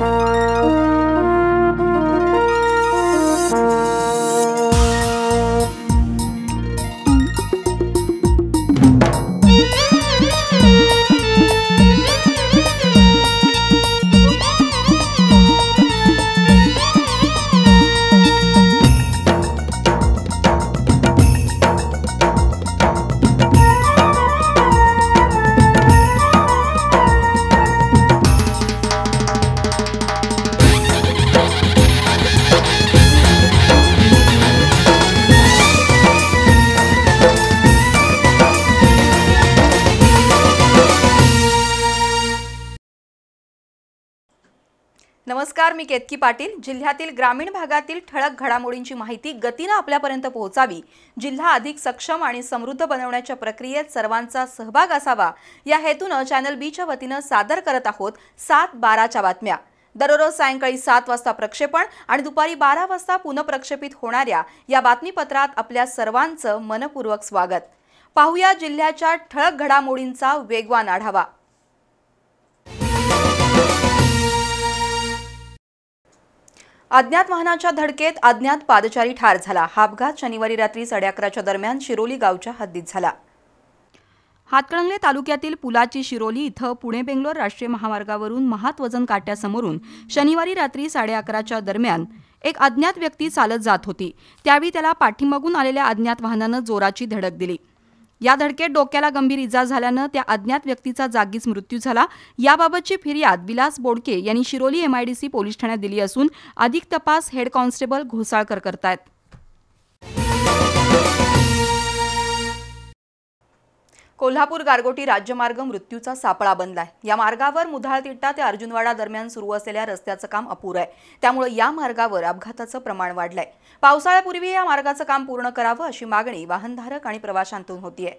Bye. नमस्कार मी केतकी पाटील जिल्ह्यातील ग्रामीण भागातील ठळक घडामोडींची माहिती गतीनं आपल्यापर्यंत पोहोचावी जिल्हा अधिक सक्षम आणि समृद्ध बनवण्याच्या प्रक्रियेत सर्वांचा सहभाग असावा या हेतूनं चॅनल बीच्या वतीनं सादर करत आहोत सात बाराच्या बातम्या दररोज सायंकाळी सात वाजता प्रक्षेपण आणि दुपारी बारा वाजता पुनप्रक्षेपित होणाऱ्या या बातमीपत्रात आपल्या सर्वांचं मनपूर्वक स्वागत पाहूया जिल्ह्याच्या ठळक घडामोडींचा वेगवान आढावा अज्ञात वाहनाच्या धडकेत अज्ञात पादचारी ठार झाला हा अपघात शनिवारी रात्री साडेअकराच्या दरम्यान शिरोली गावच्या हद्दीत झाला हातकणंगले तालुक्यातील पुलाची शिरोली इथं पुणे बेंगलोर राष्ट्रीय महामार्गावरून महात वजन काट्यासमोरून शनिवारी रात्री साडेअकराच्या दरम्यान एक अज्ञात व्यक्ती चालत जात होती त्यावेळी त्याला पाठीमागून आलेल्या अज्ञात वाहनानं जोराची धडक दिली या धडकेत डोक्याला गंभीर इजा झाल्यानं त्या अज्ञात व्यक्तीचा जागीच मृत्यू झाला याबाबतची फिर्याद विलास बोडके यांनी शिरोली एमआयडीसी पोलीस ठाण्यात दिली असून अधिक तपास हेड कॉन्स्टेबल घोसाळकर करतायत कोल्हापूर गारगोटी राज्यमार्ग मृत्यूचा सापळा बनलाय या मार्गावर मुधाळतिट्टा ते अर्जुनवाडा दरम्यान सुरू असलेल्या रस्त्याचं काम अपुरं आहे त्यामुळे या मार्गावर अपघाताचं प्रमाण वाढलंय पावसाळ्यापूर्वी या मार्गाचं काम पूर्ण करावं अशी मागणी वाहनधारक आणि प्रवाशांतून होतीये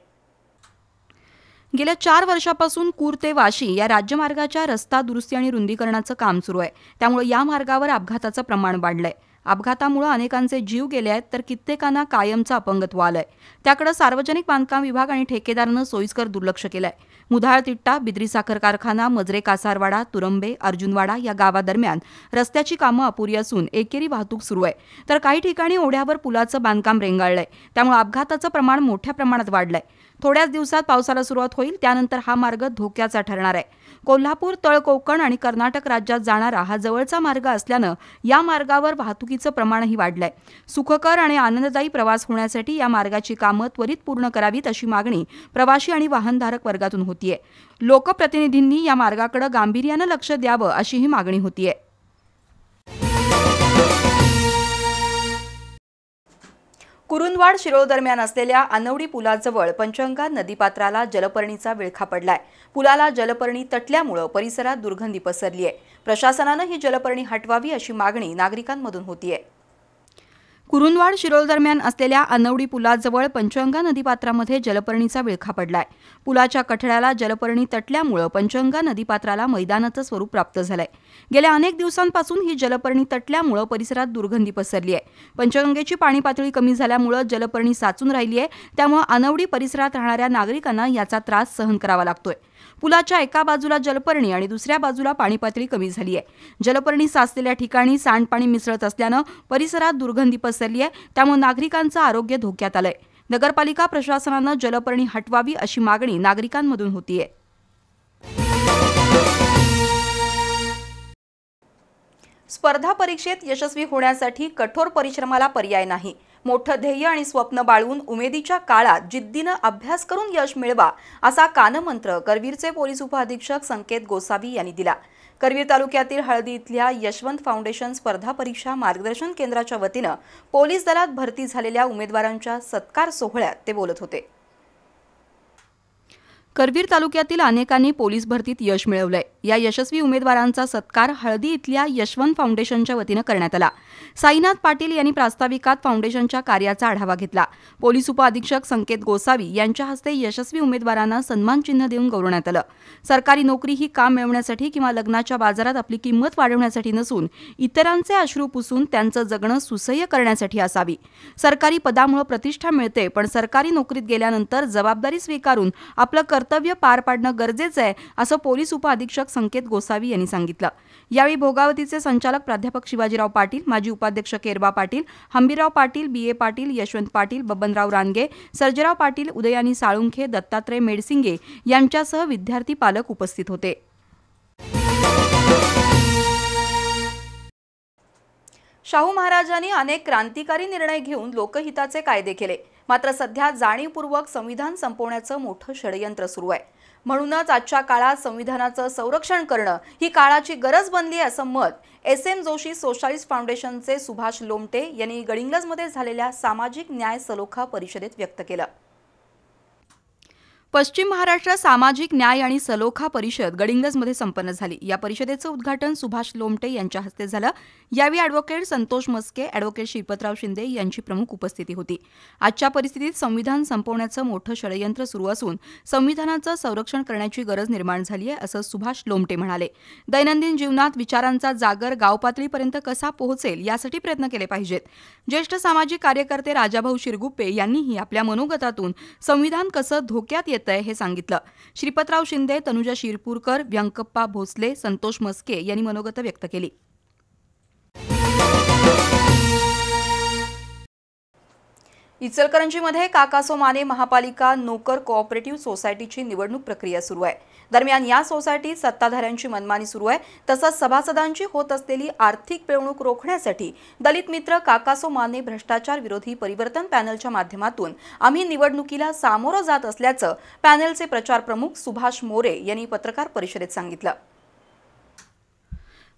गेल्या चार वर्षापासून कूर ते वाशी या राज्यमार्गाच्या रस्ता दुरुस्ती आणि रुंदीकरणाचं काम सुरू आहे त्यामुळे या मार्गावर अपघाताचं प्रमाण वाढलंय अपघातामुळे अनेकांचे जीव गेले आहेत तर कित्येकांना कायमचा अपंगत्व आलंय त्याकडे सार्वजनिक बांधकाम विभाग आणि ठेकेदारनं सोयीस्कर दुर्लक्ष केलंय मुधाळ तिट्टा बिद्री साखर कारखाना मजरे कासारवाडा तुरंबे अर्जुनवाडा या गावादरम्यान रस्त्याची कामं अपुरी असून एकेरी वाहतूक सुरू आहे तर काही ठिकाणी ओढ्यावर पुलाचं बांधकाम रेंगाळलंय त्यामुळे अपघाताचं प्रमाण मोठ्या प्रमाणात वाढलंय थोड्याच दिवसात पावसाला सुरुवात होईल त्यानंतर हा मार्ग धोक्याचा ठरणार आहे कोल्हापूर तळ कोकण आणि कर्नाटक राज्यात जाणारा हा जवळचा मार्ग असल्यानं या मार्गावर वाहतुकीचं प्रमाणही वाढलंय सुखकर आणि आनंददायी प्रवास होण्यासाठी या मार्गाची कामं त्वरित पूर्ण करावीत अशी मागणी प्रवाशी आणि वाहनधारक वर्गातून होतीये लोकप्रतिनिधींनी या मार्गाकडे गांभीर्यानं लक्ष द्यावं अशीही मागणी होतीये कुरुंदवाड शिरोळ दरम्यान असलेल्या आनवडी पुलाजवळ पंचगंगा नदीपात्राला जलपर्णीचा विळखा पडलाय पुलाला जलपर्णी तटल्यामुळं परिसरात दुर्गंधी पसरली आहे प्रशासनानं ही जलपर्णी हटवावी अशी मागणी नागरिकांमधून होतीये कुरुंदवाड शिरोल दरम्यान असलेल्या अनवडी पुलाजवळ पंचगंगा नदीपात्रामध्ये जलपर्णीचा विळखा पडलाय पुलाच्या कठड्याला जलपर्णी तटल्यामुळं पंचगंगा नदीपात्राला मैदानाचं स्वरूप प्राप्त झालंय गेल्या अनेक दिवसांपासून ही जलपर्णी तटल्यामुळं परिसरात दुर्गंधी पसरली आहे पंचगंगेची पाणी पातळी कमी झाल्यामुळं जलपर्णी साचून राहिली आहे त्यामुळे अनवडी परिसरात राहणाऱ्या नागरिकांना याचा त्रास सहन करावा लागतोय पुलाच्या एका बाजूला जलपर्णी आणि दुसऱ्या बाजूला पाणीपातळी कमी झाली आहे जलपर्णी साचलेल्या ठिकाणी सांडपाणी मिसळत असल्यानं परिसरात दुर्गंधी पसरली आहे त्यामुळे नागरिकांचं आरोग्य धोक्यात आलंय नगरपालिका प्रशासनानं जलपर्णी हटवावी अशी मागणी नागरिकांमधून होतीये स्पर्धा परीक्षेत यशस्वी होण्यासाठी कठोर परिश्रमाला पर्याय नाही मोठं ध्येय आणि स्वप्न बाळवून उमेदीच्या काळात जिद्दीनं अभ्यास करून यश मिळवा असा कानमंत्र करवीरचे पोलीस उपअधीक्षक संकेत गोसावी यांनी दिला करवीर तालुक्यातील हळदी इथल्या यशवंत फाउंडेशन स्पर्धा परीक्षा मार्गदर्शन केंद्राच्या वतीनं पोलीस दलात भरती झालेल्या उमेदवारांच्या सत्कार सोहळ्यात ते बोलत होते करवीर तालुक्यातील अनेकांनी पोलीस भरतीत यश मिळवलंय या यशस्वी उमेदवारांचा सत्कार हळदी इथल्या यशवंत फाउंडेशनच्या वतीनं करण्यात आला साईनाथ पाटील यांनी प्रास्ताविकात फाउंडेशनच्या कार्याचा आढावा घेतला पोलीस उपअधीक्षक संकेत गोसावी यांच्या हस्ते यशस्वी उमेदवारांना सन्मानचिन्ह देऊन गौरवण्यात आलं सरकारी नोकरी ही काम मिळवण्यासाठी किंवा लग्नाच्या बाजारात आपली किंमत वाढवण्यासाठी नसून इतरांचे अश्रू पुसून त्यांचं जगणं सुसह्य करण्यासाठी असावी सरकारी पदामुळे प्रतिष्ठा मिळते पण सरकारी नोकरीत गेल्यानंतर जबाबदारी स्वीकारून आपलं कर्तव्य पार पाडणं गरजेचं आहे असं पोलीस उपअधीक्षक संकेत गोसावी यांनी सांगितलं यावेळी भोगावतीचे संचालक प्राध्यापक शिवाजीराव पाटील माजी उपाध्यक्ष केरबा पाटील हंबीराव पाटील बी ए पाटील यशवंत पाटील बबनराव रानगे सर्जराव पाटील उदयानी साळुंखे दत्तात्रय मेडसिंगे यांच्यासह विद्यार्थी पालक उपस्थित होते शाहू महाराजांनी अनेक क्रांतिकारी निर्णय घेऊन लोकहिताचे कायदे केले मात्र सध्या जाणीवपूर्वक संविधान संपवण्याचं मोठं षडयंत्र सुरू आहे म्हणूनच आजच्या काळात संविधानाचं संरक्षण करणं ही काळाची गरज बनली असं मत एस एम जोशी सोशालिस्ट फाउंडेशनचे सुभाष लोमटे यांनी गडिंग्लजमध्ये झालेल्या सामाजिक न्याय सलोखा परिषदेत व्यक्त केलं पश्चिम महाराष्ट्र सामाजिक न्याय आणि सलोखा परिषद गडिंगजमध्ये संपन्न झाली या परिषदेचं उद्घाटन सुभाष लोमटे यांच्या हस्ते झालं यावेळी अॅडव्होकेट संतोष मस्के अॅडव्होकेट श्रीपतराव शिंदे यांची प्रमुख उपस्थिती होती आजच्या परिस्थितीत संविधान संपवण्याचं मोठं षडयंत्र सुरू असून संविधानाचं संरक्षण करण्याची गरज निर्माण झाली आहे असं सुभाष लोमटे म्हणाले दैनंदिन जीवनात विचारांचा जागर गावपातळीपर्यंत कसा पोहोचेल यासाठी प्रयत्न केले पाहिजेत ज्येष्ठ सामाजिक कार्यकर्ते राजाभाऊ शिरगुप्पे यांनीही आपल्या मनोगतातून संविधान कसं धोक्यात येत येतंय हे सांगितलं श्रीपतराव शिंदे तनुजा शिरपूरकर व्यंकप्पा भोसले संतोष मस्के यांनी मनोगत व्यक्त केली इचलकरंजीमध्ये काकासो माने महापालिका नोकर कोऑपरेटिव्ह सोसायटीची निवडणूक प्रक्रिया सुरू आहे दरम्यान या सोसायटीत सत्ताधाऱ्यांची मनमानी सुरू आहे तसंच सभासदांची होत असलेली आर्थिक पिळवणूक रोखण्यासाठी दलित मित्र काकासो माने भ्रष्टाचार विरोधी परिवर्तन पॅनलच्या माध्यमातून आम्ही निवडणुकीला सामोरं जात असल्याचं पॅनलचे प्रचार प्रमुख सुभाष मोरे यांनी पत्रकार परिषदेत सांगितलं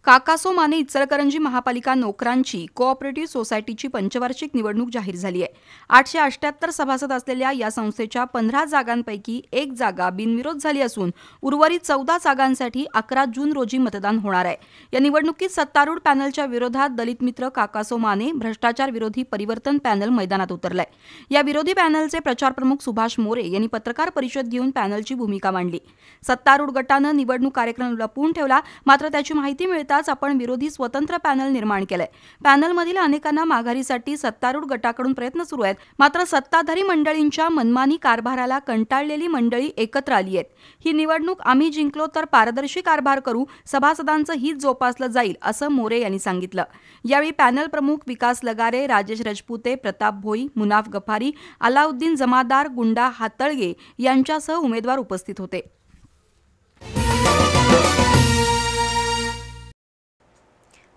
काकासो माने इचलकरंजी महापालिका नोकरांची कोऑपरेटिव्ह सोसायटीची पंचवार्षिक निवडणूक जाहीर झाली आहे आठशे अष्ट्याहत्तर सभासद असलेल्या या संस्थेच्या पंधरा जागांपैकी एक जागा बिनविरोध झाली असून उर्वरित चौदा जागांसाठी अकरा जून रोजी मतदान होणार आहे या निवडणुकीत सत्तारूढ पॅनलच्या विरोधात दलित मित्र काकासो माने भ्रष्टाचार विरोधी परिवर्तन पॅनल मैदानात उतरलंय या विरोधी पॅनलचे प्रचारप्रमुख सुभाष मोरे यांनी पत्रकार परिषद घेऊन पॅनलची भूमिका मांडली सत्तारूढ गटानं निवडणूक कार्यक्रम लपवून ठेवला मात्र त्याची माहिती मिळते येताच आपण विरोधी स्वतंत्र पॅनल निर्माण केलंय पॅनलमधील अनेकांना माघारीसाठी सत्तारूढ गटाकडून प्रयत्न सुरू आहेत मात्र सत्ताधारी मंडळींच्या मनमानी कारभाराला कंटाळलेली मंडळी एकत्र आली आहेत ही निवडणूक आम्ही जिंकलो तर पारदर्शी कारभार करू सभासदांचं हित जोपासलं जाईल असं मोरे यांनी सांगितलं यावेळी पॅनल प्रमुख विकास लगारे राजेश रजपुते प्रताप भोई मुनाफ गफारी अलाउद्दीन जमादार गुंडा हातळगे यांच्यासह उमेदवार उपस्थित होते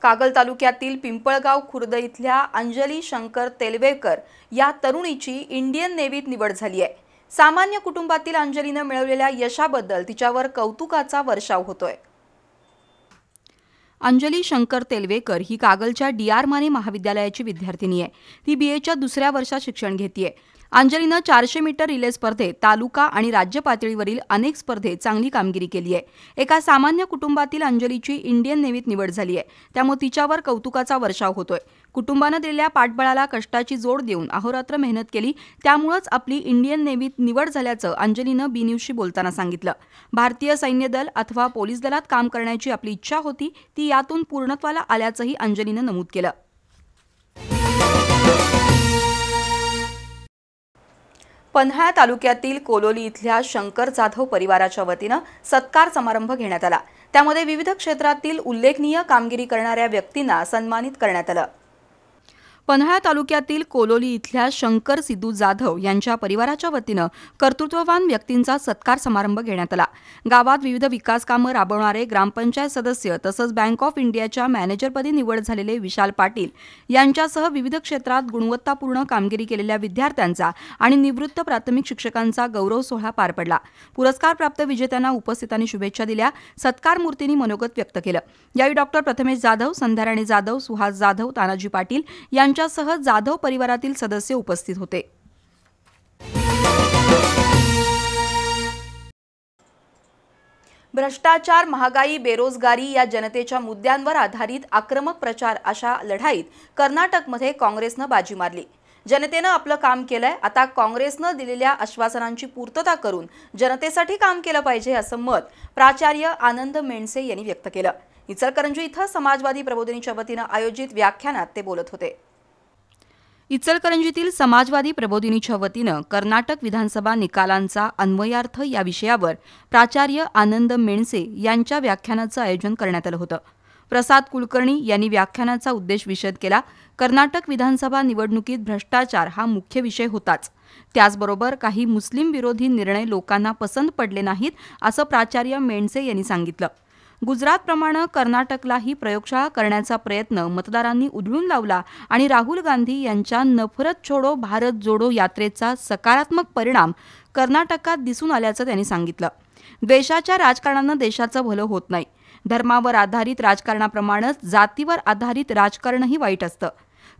कागल तालुक्यातील पिंपळगाव खुर्द इथल्या अंजली शंकर तेलवेकर या तरुणीची इंडियन नेव्हीत निवड झाली आहे सामान्य कुटुंबातील अंजलीनं मिळवलेल्या यशाबद्दल तिच्यावर कौतुकाचा वर्षाव होतोय अंजली शंकर तेलवेकर ही कागलच्या डी आर माने महाविद्यालयाची विद्यार्थिनी आहे ती बी एच्या दुसऱ्या वर्षात शिक्षण घेते अंजलीनं चारशे मीटर रिले स्पर्धेत तालुका आणि राज्य पातळीवरील अनेक स्पर्धेत चांगली कामगिरी केली आहे एका सामान्य कुटुंबातील अंजलीची इंडियन नेव्हीत निवड झाली आहे त्यामुळे तिच्यावर कौतुकाचा वर्षाव होतोय कुटुंबानं दिलेल्या पाठबळाला कष्टाची जोड देऊन अहोरात्र मेहनत केली त्यामुळंच आपली इंडियन नेव्हीत निवड झाल्याचं अंजलीनं बी न्यूजशी बोलताना सांगितलं भारतीय सैन्य दल अथवा पोलीस दलात काम करण्याची आपली इच्छा होती ती यातून पूर्णत्वाला आल्याचंही अंजलीनं नमूद केलं पन्हाळा तालुक्यातील कोलोली इथल्या शंकर जाधव परिवाराच्या वतीनं सत्कार समारंभ घेण्यात आला त्यामध्ये विविध क्षेत्रातील उल्लेखनीय कामगिरी करणाऱ्या व्यक्तींना सन्मानित करण्यात आलं पन्हाळा तालुक्यातील कोलोली इथल्या शंकर सिद्धू जाधव यांच्या परिवाराच्या वतीनं कर्तृत्ववान व्यक्तींचा सत्कार समारंभ घेण्यात आला गावात विविध विकास कामं राबवणारे ग्रामपंचायत सदस्य तसंच बँक ऑफ इंडियाच्या मॅनेजरपदी निवड झालेले विशाल पाटील यांच्यासह विविध क्षेत्रात गुणवत्तापूर्ण कामगिरी केलेल्या विद्यार्थ्यांचा आणि निवृत्त प्राथमिक शिक्षकांचा गौरव सोहळा पार पडला पुरस्कारप्राप्त विजेत्यांना उपस्थितांनी शुभेच्छा दिल्या सत्कारमूर्तींनी मनोगत व्यक्त केलं यावेळी डॉक्टर प्रथमेश जाधव संध्याराणी जाधव सुहास जाधव तानाजी पाटील यांच्या यांच्यासह जाधव परिवारातील सदस्य उपस्थित होते भ्रष्टाचार महागाई बेरोजगारी या जनतेच्या मुद्द्यांवर आधारित आक्रमक प्रचार अशा लढाईत कर्नाटकमध्ये काँग्रेसनं बाजी मारली जनतेनं आपलं काम केलंय आता काँग्रेसनं दिलेल्या आश्वासनांची पूर्तता करून जनतेसाठी काम केलं पाहिजे असं मत प्राचार्य आनंद मेंडसे यांनी व्यक्त केलं इचलकरंजी इथं समाजवादी प्रबोधिनीच्या वतीनं आयोजित व्याख्यानात ते बोलत होते इचलकरंजीतील समाजवादी प्रबोधिनीच्या वतीनं कर्नाटक विधानसभा निकालांचा अन्वयार्थ या विषयावर प्राचार्य आनंद मेणसे यांच्या व्याख्यानाचं आयोजन करण्यात आलं होतं प्रसाद कुलकर्णी यांनी व्याख्यानाचा उद्देश विशद केला कर्नाटक विधानसभा निवडणुकीत भ्रष्टाचार हा मुख्य विषय होताच त्याचबरोबर काही मुस्लिम विरोधी निर्णय लोकांना पसंत पडले नाहीत असं प्राचार्य मेणसे यांनी सांगितलं गुजरातप्रमाणे कर्नाटकलाही प्रयोगशाळा करण्याचा प्रयत्न मतदारांनी उधळून लावला आणि राहुल गांधी यांच्या नफरत छोडो भारत जोडो यात्रेचा सकारात्मक परिणाम कर्नाटकात दिसून आल्याचं त्यांनी सांगितलं द्वेषाच्या राजकारणानं देशाचं भलं होत नाही धर्मावर आधारित राजकारणाप्रमाणेच जातीवर आधारित राजकारणही वाईट असतं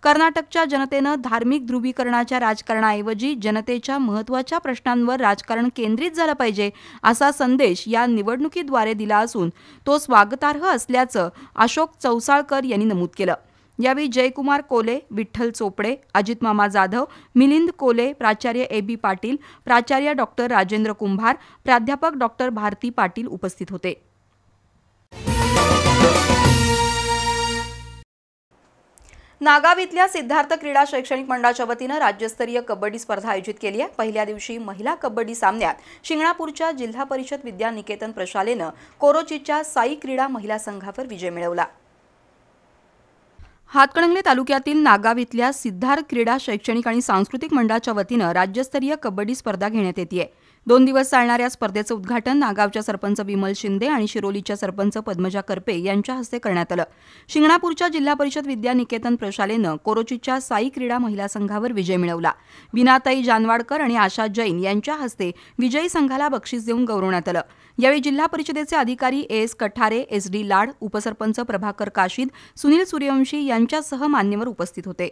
कर्नाटकच्या जनतेनं धार्मिक ध्रुवीकरणाच्या राजकारणाऐवजी जनतेच्या महत्त्वाच्या प्रश्नांवर राजकारण केंद्रित झालं पाहिजे असा संदेश या निवडणुकीद्वारे दिला असून तो स्वागतार्ह असल्याचं अशोक चौसाळकर यांनी नमूद केलं यावेळी जयकुमार कोले विठ्ठल चोपडे अजित मामा जाधव मिलिंद कोले प्राचार्य ए बी पाटील प्राचार्य डॉक्टर राजेंद्र कुंभार प्राध्यापक डॉक्टर भारती पाटील उपस्थित होते नागाव इथल्या सिद्धार्थ क्रीडा शैक्षणिक मंडळाच्या वतीनं राज्यस्तरीय कबड्डी स्पर्धा आयोजित केली आहे पहिल्या दिवशी महिला कबड्डी सामन्यात शिंगणापूरच्या जिल्हा परिषद विद्या निकेतन प्रशालेनं कोरोचीच्या साई क्रीडा महिला संघावर विजय मिळवला हातकणंगले तालुक्यातील नागाव इथल्या सिद्धार्थ क्रीडा शैक्षणिक आणि सांस्कृतिक मंडळाच्या वतीनं राज्यस्तरीय कबड्डी स्पर्धा घेण्यात येते आहे दोन दिवस चालणाऱ्या स्पर्धेचं उद्घाटन नागावच्या सरपंच विमल शिंदे आणि शिरोलीच्या सरपंच पद्मजा करपे यांच्या हस्ते करण्यात आलं शिंगणापूरच्या जिल्हा परिषद विद्यानिकेतन प्रशालेनं कोरोचीच्या साई क्रीडा महिला संघावर विजय मिळवला विनाताई जानवाडकर आणि आशा जैन यांच्या हस्ते विजयी संघाला बक्षीस देऊन गौरवण्यात आलं यावेळी जिल्हा परिषदेचे अधिकारी A S S Kathare S D Lad उपसरपंच प्रभाकर काशीद सुनील सूर्यवंशी यांच्यासह मान्यवर उपस्थित होते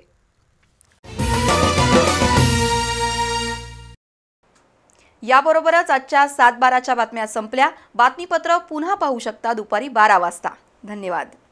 याबरोबरच आजच्या सात बाराच्या बातम्या संपल्या बातमीपत्र पुन्हा पाहू शकता दुपारी बारा वाजता धन्यवाद